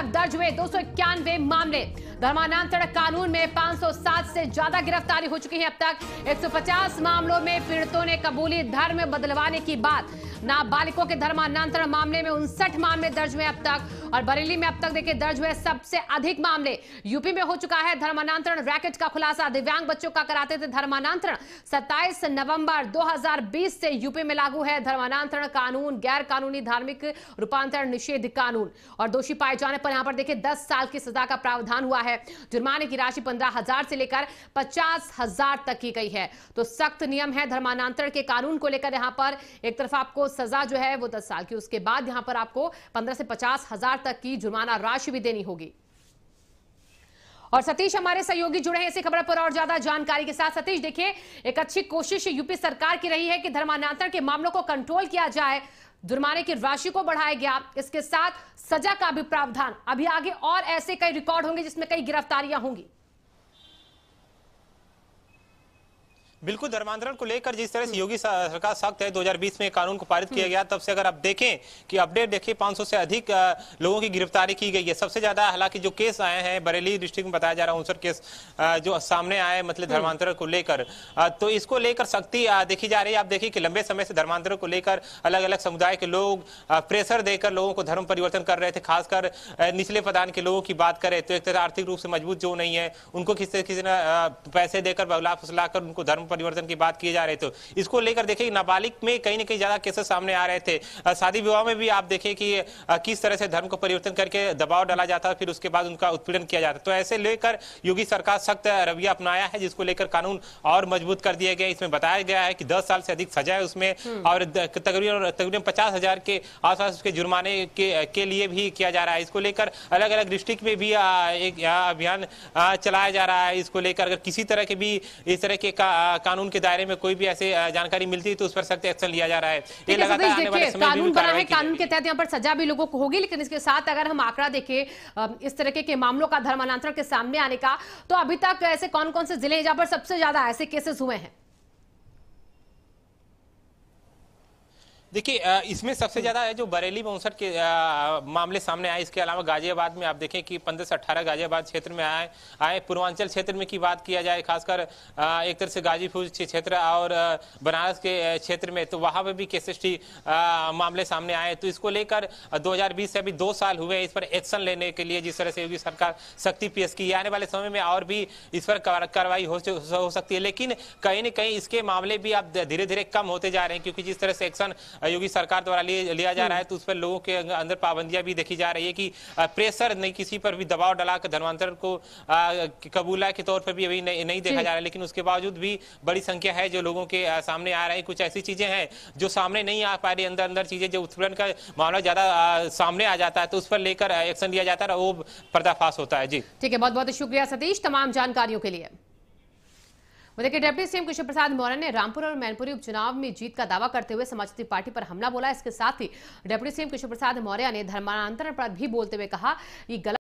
तक दर्ज हुए दो मामले धर्मांतरण कानून में 507 से ज्यादा गिरफ्तारी हो चुकी है अब तक 150 मामलों में पीड़ितों ने कबूली धर्म बदलवाने की बात नाबालिगों के धर्मांतरण मामले में उनसठ मामले दर्ज हुए अब तक और बरेली में अब तक देखिए दर्ज हुए सबसे अधिक मामले यूपी में हो चुका है धर्मांतरण रैकेट का खुलासा दिव्यांग बच्चों का कराते थे धर्मांतरण 27 नवंबर 2020 से यूपी में लागू है धर्मांतरण कानून गैर कानूनी धार्मिक रूपांतरण निषेध कानून और दोषी पाए जाने पर यहां पर देखिए दस साल की सजा का प्रावधान हुआ है जुर्माने की राशि पंद्रह हजार से लेकर पचास हजार तक की गई है तो सख्त नियम है धर्मांतरण के कानून को लेकर यहां पर एक तरफ आपको सजा जो है वो दस साल की उसके बाद यहां पर आपको पंद्रह से पचास हजार तक की जुर्माना राशि भी देनी होगी और सतीश हमारे सहयोगी जुड़े हैं इसी खबर पर और ज्यादा जानकारी के साथ सतीश देखिए एक अच्छी कोशिश यूपी सरकार की रही है कि धर्मांतरण के मामलों को कंट्रोल किया जाए जुर्माने की राशि को बढ़ाया गया इसके साथ सजा का भी प्रावधान अभी आगे और ऐसे कई रिकॉर्ड होंगे जिसमें कई गिरफ्तारियां होंगी बिल्कुल धर्मांतरण को लेकर जिस तरह से योगी सरकार सख्त है 2020 में कानून को पारित किया गया तब से अगर आप देखें कि अपडेट देखिए 500 से अधिक लोगों की गिरफ्तारी की गई है सबसे ज्यादा हालांकि जो केस आए हैं बरेली डिस्ट्रिक्ट में बताया जा रहा है केस जो सामने आए मतलब धर्मांतरण को लेकर तो इसको लेकर सख्ती देखी जा रही है आप देखिए कि लंबे समय से धर्मांतरण को लेकर अलग अलग समुदाय के लोग प्रेशर देकर लोगों को धर्म परिवर्तन कर रहे थे खासकर निचले प्रदान के लोगों की बात करें तो एक तरह आर्थिक रूप से मजबूत जो नहीं है उनको किसी किसी ने पैसे देकर बगला फुसला कर उनको धर्म कानून परिवर्तन की बात की जा रही तो इसको लेकर देखिए नाबालिग में कहीं ना कहीं ज्यादा केसेस सामने आ रहे थे शादी विवाह में भी आप देखिए कि किस तरह से धर्म को परिवर्तन करके दबाव डाला जाता है फिर उसके बाद उनका उत्पीड़न किया जाता तो ऐसे लेकर योगी सरकार सख्त रवैया अपनाया है जिसको लेकर कानून और मजबूत कर दिया गया इसमें बताया गया है कि दस साल से अधिक सजा है उसमें हम्म। और तकरीबन तकरीबन पचास हजार के आसपास उसके जुर्माने के, के लिए भी किया जा रहा है इसको लेकर अलग अलग डिस्ट्रिक्ट में भी एक अभियान चलाया जा रहा है इसको लेकर अगर किसी तरह के भी इस तरह के का, कानून के दायरे में कोई भी ऐसी जानकारी मिलती है तो उस पर सख्त एक्शन लिया जा रहा है ये कानून बना है कानून के तहत यहाँ पर सजा भी लोगों को होगी लेकिन इसके साथ अगर हम आंकड़ा देखें इस तरीके के मामलों का धर्मांतरण के सामने आने का तो अभी तक ऐसे कौन कौन से जिले हैं जहां पर सबसे ज्यादा ऐसे केसेस हुए हैं देखिए इसमें सबसे ज्यादा जो बरेली में उनसठ के मामले सामने आए इसके अलावा गाजियाबाद में आप देखें कि पंद्रह से अठारह गाजियाबाद क्षेत्र में आए आए पूर्वांचल क्षेत्र में की बात किया जाए खासकर एक तरह से गाजीपुर क्षेत्र और बनारस के क्षेत्र में तो वहां पर भी केसेस मामले सामने आए तो इसको लेकर दो से अभी दो साल हुए इस पर एक्शन लेने के लिए जिस तरह से योगी सरकार सख्ती पेश की आने वाले समय में और भी इस पर कार्रवाई हो, हो सकती है लेकिन कहीं ना कहीं इसके मामले भी आप धीरे धीरे कम होते जा रहे हैं क्योंकि जिस तरह से एक्शन योगी सरकार द्वारा लिया जा रहा है तो उस पर लोगों के अंदर पाबंदियां भी देखी जा रही है कि प्रेशर नहीं किसी पर भी दबाव डाला धर्मांतरण को कबूला के तौर पर भी अभी नहीं देखा जा रहा है लेकिन उसके बावजूद भी बड़ी संख्या है जो लोगों के सामने आ रही है कुछ ऐसी चीजें हैं जो सामने नहीं आ पा रही अंदर अंदर चीजें जो उत्पीड़न का मामला ज्यादा सामने आ जाता है तो उस पर लेकर एक्शन लिया जाता है वो पर्दाफाश होता है जी ठीक है बहुत बहुत शुक्रिया सतीश तमाम जानकारियों के लिए उधर के डिप्टी सीएम कृष्ण प्रसाद मौर्य ने रामपुर और मैनपुरी उपचुनाव में जीत का दावा करते हुए समाजवादी पार्टी पर हमला बोला इसके साथ ही डिप्टी सीएम कृष्ण प्रसाद मौर्य ने धर्मांतरण पर भी बोलते हुए कहा कि